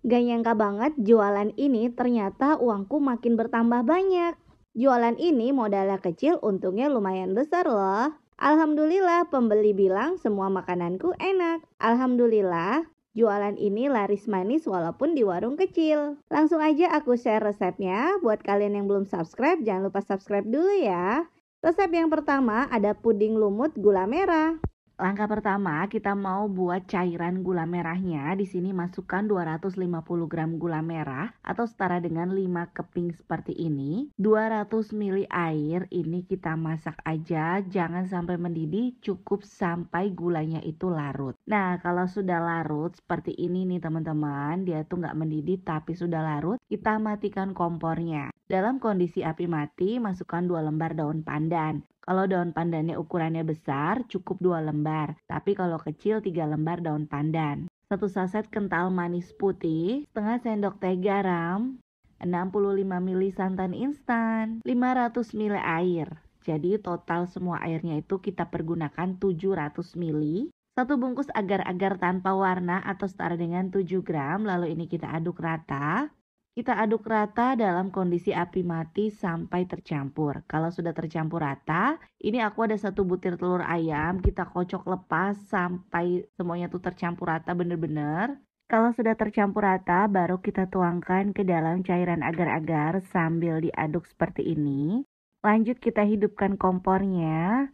Gak nyangka banget jualan ini ternyata uangku makin bertambah banyak. Jualan ini modalnya kecil untungnya lumayan besar loh. Alhamdulillah pembeli bilang semua makananku enak. Alhamdulillah Jualan ini laris manis walaupun di warung kecil. Langsung aja aku share resepnya. Buat kalian yang belum subscribe, jangan lupa subscribe dulu ya. Resep yang pertama ada puding lumut gula merah. Langkah pertama, kita mau buat cairan gula merahnya. Di sini masukkan 250 gram gula merah atau setara dengan 5 keping seperti ini. 200 ml air ini kita masak aja, jangan sampai mendidih, cukup sampai gulanya itu larut. Nah, kalau sudah larut seperti ini nih teman-teman, dia tuh nggak mendidih tapi sudah larut, kita matikan kompornya. Dalam kondisi api mati, masukkan 2 lembar daun pandan. Kalau daun pandannya ukurannya besar, cukup dua lembar. Tapi kalau kecil, tiga lembar daun pandan. Satu saset kental manis putih, setengah sendok teh garam, 65 ml santan instan, 500 ml air. Jadi total semua airnya itu kita pergunakan 700 ml. Satu bungkus agar-agar tanpa warna atau setara dengan 7 gram, lalu ini kita aduk rata. Kita aduk rata dalam kondisi api mati sampai tercampur. Kalau sudah tercampur rata, ini aku ada satu butir telur ayam, kita kocok lepas sampai semuanya tuh tercampur rata bener-bener. Kalau sudah tercampur rata, baru kita tuangkan ke dalam cairan agar-agar sambil diaduk seperti ini. Lanjut kita hidupkan kompornya.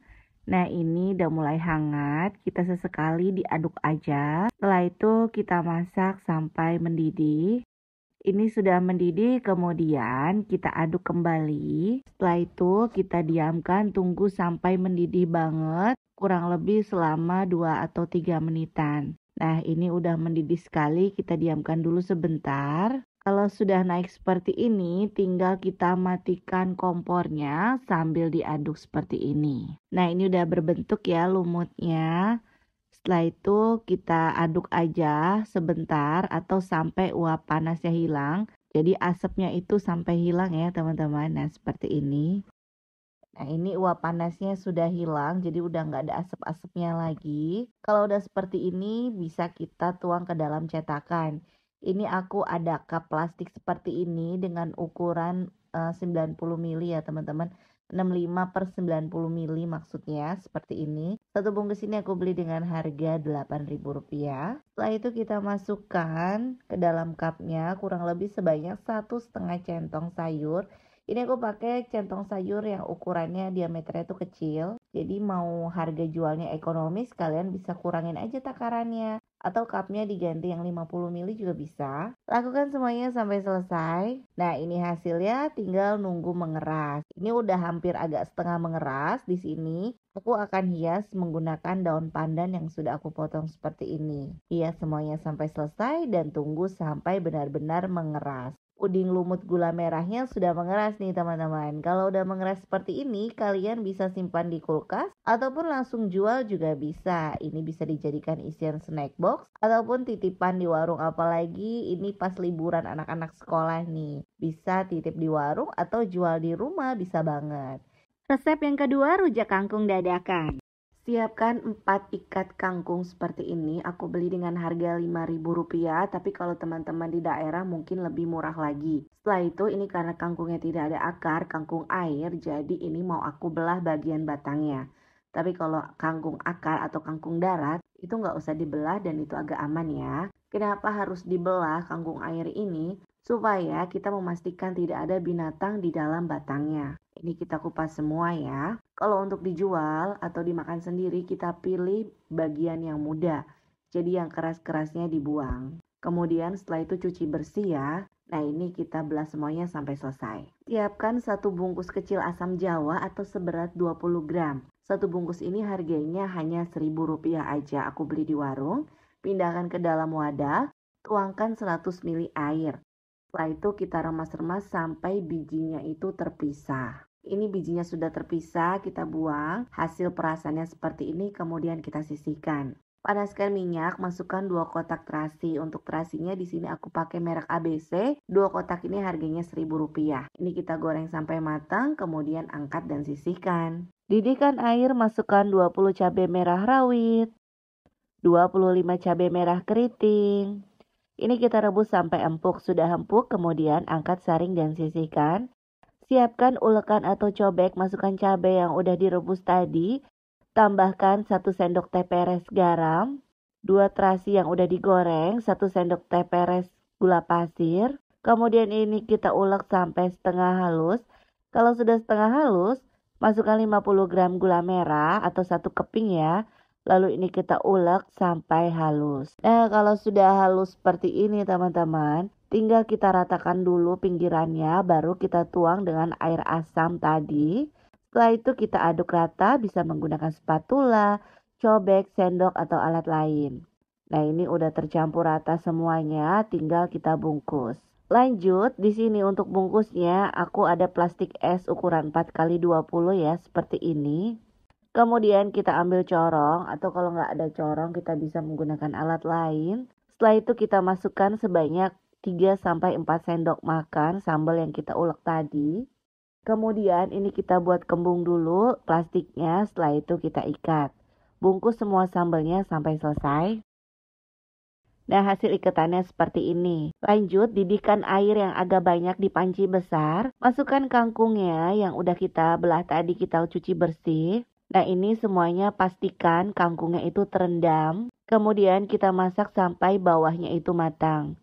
Nah ini udah mulai hangat, kita sesekali diaduk aja. Setelah itu kita masak sampai mendidih ini sudah mendidih, kemudian kita aduk kembali. Setelah itu kita diamkan tunggu sampai mendidih banget, kurang lebih selama 2 atau 3 menitan. Nah, ini udah mendidih sekali, kita diamkan dulu sebentar. Kalau sudah naik seperti ini, tinggal kita matikan kompornya sambil diaduk seperti ini. Nah, ini udah berbentuk ya lumutnya. Setelah itu kita aduk aja sebentar atau sampai uap panasnya hilang. Jadi asapnya itu sampai hilang ya teman-teman. Nah seperti ini. Nah ini uap panasnya sudah hilang jadi udah nggak ada asap-asapnya lagi. Kalau udah seperti ini bisa kita tuang ke dalam cetakan. Ini aku ada cup plastik seperti ini dengan ukuran 90 eh, mili ya teman-teman. 65 per 90 mili maksudnya seperti ini satu bungkus ini aku beli dengan harga rp rupiah setelah itu kita masukkan ke dalam cupnya kurang lebih sebanyak satu setengah centong sayur ini aku pakai centong sayur yang ukurannya diameternya itu kecil jadi mau harga jualnya ekonomis kalian bisa kurangin aja takarannya atau cupnya diganti yang 50 ml juga bisa. Lakukan semuanya sampai selesai. Nah, ini hasilnya tinggal nunggu mengeras. Ini udah hampir agak setengah mengeras di sini. Aku akan hias menggunakan daun pandan yang sudah aku potong seperti ini. Hias semuanya sampai selesai dan tunggu sampai benar-benar mengeras puding lumut gula merahnya sudah mengeras nih teman-teman. Kalau udah mengeras seperti ini, kalian bisa simpan di kulkas ataupun langsung jual juga bisa. Ini bisa dijadikan isian snack box ataupun titipan di warung apalagi ini pas liburan anak-anak sekolah nih. Bisa titip di warung atau jual di rumah bisa banget. Resep yang kedua rujak kangkung dadakan. Siapkan 4 ikat kangkung seperti ini, aku beli dengan harga Rp5.000, tapi kalau teman-teman di daerah mungkin lebih murah lagi. Setelah itu, ini karena kangkungnya tidak ada akar, kangkung air, jadi ini mau aku belah bagian batangnya. Tapi kalau kangkung akar atau kangkung darat, itu nggak usah dibelah dan itu agak aman ya. Kenapa harus dibelah kangkung air ini? Supaya kita memastikan tidak ada binatang di dalam batangnya. Ini kita kupas semua ya. Kalau untuk dijual atau dimakan sendiri, kita pilih bagian yang muda. Jadi yang keras-kerasnya dibuang. Kemudian setelah itu cuci bersih ya. Nah ini kita belas semuanya sampai selesai. Siapkan satu bungkus kecil asam jawa atau seberat 20 gram. Satu bungkus ini harganya hanya rp rupiah aja. Aku beli di warung. Pindahkan ke dalam wadah. Tuangkan 100 ml air. Setelah itu kita remas-remas sampai bijinya itu terpisah. Ini bijinya sudah terpisah, kita buang. Hasil perasannya seperti ini, kemudian kita sisihkan. Panaskan minyak, masukkan dua kotak terasi. Untuk terasinya di sini aku pakai merek ABC. Dua kotak ini harganya Rp1.000. Ini kita goreng sampai matang, kemudian angkat dan sisihkan. Didihkan air, masukkan 20 cabai merah rawit, 25 cabai merah keriting. Ini kita rebus sampai empuk, sudah empuk, kemudian angkat saring dan sisihkan. Siapkan ulekan atau cobek, masukkan cabai yang udah direbus tadi, tambahkan 1 sendok teh peres garam, 2 terasi yang udah digoreng, 1 sendok teh peres gula pasir. Kemudian ini kita ulek sampai setengah halus. Kalau sudah setengah halus, masukkan 50 gram gula merah atau satu keping ya. Lalu ini kita ulek sampai halus. Nah, kalau sudah halus seperti ini teman-teman, Tinggal kita ratakan dulu pinggirannya, baru kita tuang dengan air asam tadi. Setelah itu kita aduk rata, bisa menggunakan spatula, cobek, sendok, atau alat lain. Nah ini udah tercampur rata semuanya, tinggal kita bungkus. Lanjut, di sini untuk bungkusnya aku ada plastik es ukuran 4x20 ya, seperti ini. Kemudian kita ambil corong, atau kalau nggak ada corong kita bisa menggunakan alat lain. Setelah itu kita masukkan sebanyak 3 4 sendok makan sambal yang kita ulek tadi. Kemudian ini kita buat kembung dulu plastiknya, setelah itu kita ikat. Bungkus semua sambalnya sampai selesai. Nah, hasil ikatannya seperti ini. Lanjut, didihkan air yang agak banyak di panci besar. Masukkan kangkungnya yang udah kita belah tadi kita cuci bersih. Nah, ini semuanya pastikan kangkungnya itu terendam. Kemudian kita masak sampai bawahnya itu matang.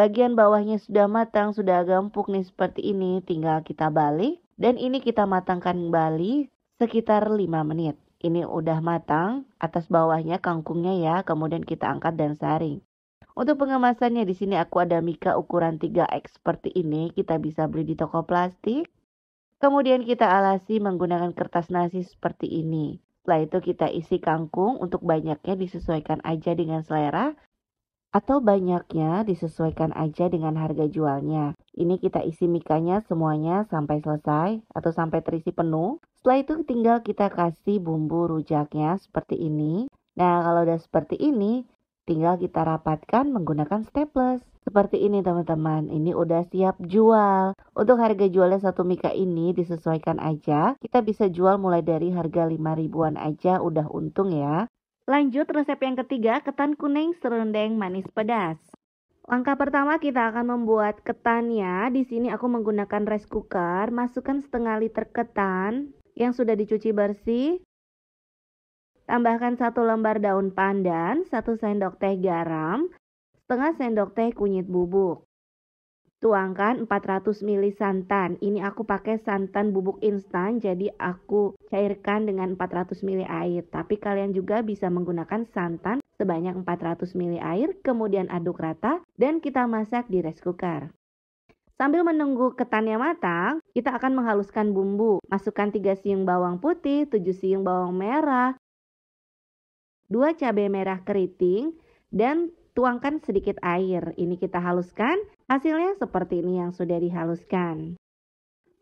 Bagian bawahnya sudah matang, sudah agak empuk nih seperti ini. Tinggal kita balik dan ini kita matangkan kembali sekitar 5 menit. Ini udah matang, atas bawahnya kangkungnya ya, kemudian kita angkat dan saring. Untuk pengemasannya di sini aku ada mika ukuran 3X seperti ini, kita bisa beli di toko plastik. Kemudian kita alasi menggunakan kertas nasi seperti ini. Setelah itu kita isi kangkung untuk banyaknya disesuaikan aja dengan selera atau banyaknya disesuaikan aja dengan harga jualnya. Ini kita isi mikanya semuanya sampai selesai atau sampai terisi penuh. Setelah itu tinggal kita kasih bumbu rujaknya seperti ini. Nah, kalau udah seperti ini, tinggal kita rapatkan menggunakan staples. Seperti ini teman-teman, ini udah siap jual. Untuk harga jualnya satu mika ini disesuaikan aja. Kita bisa jual mulai dari harga 5 ribuan aja udah untung ya. Lanjut resep yang ketiga, ketan kuning serundeng manis pedas. Langkah pertama kita akan membuat ketannya. Di sini aku menggunakan rice cooker. Masukkan setengah liter ketan yang sudah dicuci bersih. Tambahkan satu lembar daun pandan, satu sendok teh garam, setengah sendok teh kunyit bubuk. Tuangkan 400 ml santan. Ini aku pakai santan bubuk instan, jadi aku cairkan dengan 400 ml air. Tapi kalian juga bisa menggunakan santan sebanyak 400 ml air, kemudian aduk rata dan kita masak di rice cooker. Sambil menunggu ketannya matang, kita akan menghaluskan bumbu. Masukkan 3 siung bawang putih, 7 siung bawang merah, 2 cabai merah keriting, dan tuangkan sedikit air. Ini kita haluskan, hasilnya seperti ini yang sudah dihaluskan.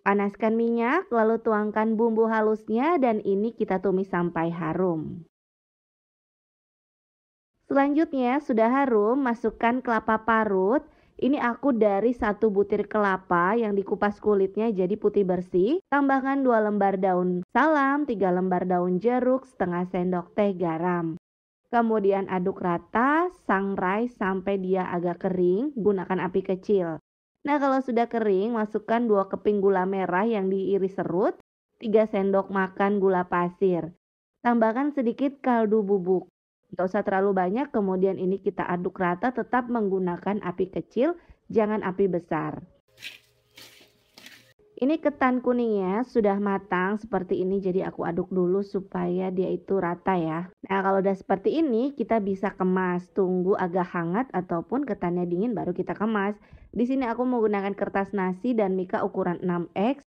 Panaskan minyak, lalu tuangkan bumbu halusnya dan ini kita tumis sampai harum. Selanjutnya, sudah harum, masukkan kelapa parut. Ini aku dari satu butir kelapa yang dikupas kulitnya jadi putih bersih. Tambahkan dua lembar daun salam, tiga lembar daun jeruk, setengah sendok teh garam. Kemudian aduk rata, sangrai sampai dia agak kering, gunakan api kecil. Nah, kalau sudah kering, masukkan 2 keping gula merah yang diiris serut, 3 sendok makan gula pasir. Tambahkan sedikit kaldu bubuk. Tidak usah terlalu banyak, kemudian ini kita aduk rata tetap menggunakan api kecil, jangan api besar. Ini ketan kuningnya sudah matang seperti ini jadi aku aduk dulu supaya dia itu rata ya. Nah kalau udah seperti ini kita bisa kemas tunggu agak hangat ataupun ketannya dingin baru kita kemas. Di sini aku menggunakan kertas nasi dan mika ukuran 6x.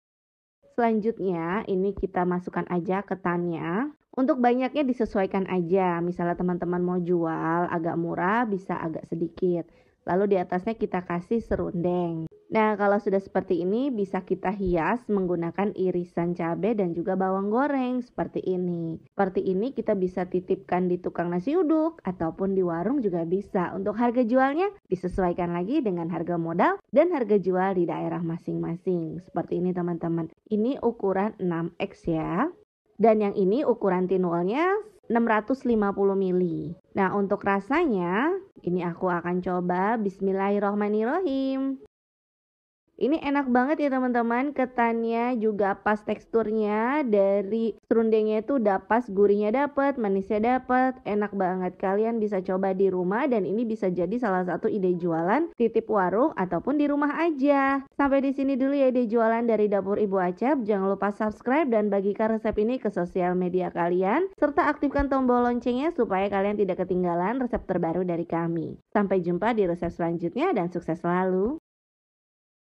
Selanjutnya ini kita masukkan aja ketannya. Untuk banyaknya disesuaikan aja. Misalnya teman-teman mau jual agak murah bisa agak sedikit. Lalu di atasnya kita kasih serundeng. Nah, kalau sudah seperti ini bisa kita hias menggunakan irisan cabai dan juga bawang goreng seperti ini. Seperti ini kita bisa titipkan di tukang nasi uduk ataupun di warung juga bisa. Untuk harga jualnya disesuaikan lagi dengan harga modal dan harga jual di daerah masing-masing. Seperti ini teman-teman. Ini ukuran 6X ya. Dan yang ini ukuran tinolnya 650 mili. Nah, untuk rasanya ini aku akan coba bismillahirrahmanirrahim. Ini enak banget ya teman-teman, ketannya juga pas teksturnya dari serundengnya itu udah pas, gurihnya dapet, manisnya dapet, enak banget. Kalian bisa coba di rumah dan ini bisa jadi salah satu ide jualan titip warung ataupun di rumah aja. Sampai di sini dulu ya ide jualan dari dapur Ibu Acep. Jangan lupa subscribe dan bagikan resep ini ke sosial media kalian serta aktifkan tombol loncengnya supaya kalian tidak ketinggalan resep terbaru dari kami. Sampai jumpa di resep selanjutnya dan sukses selalu.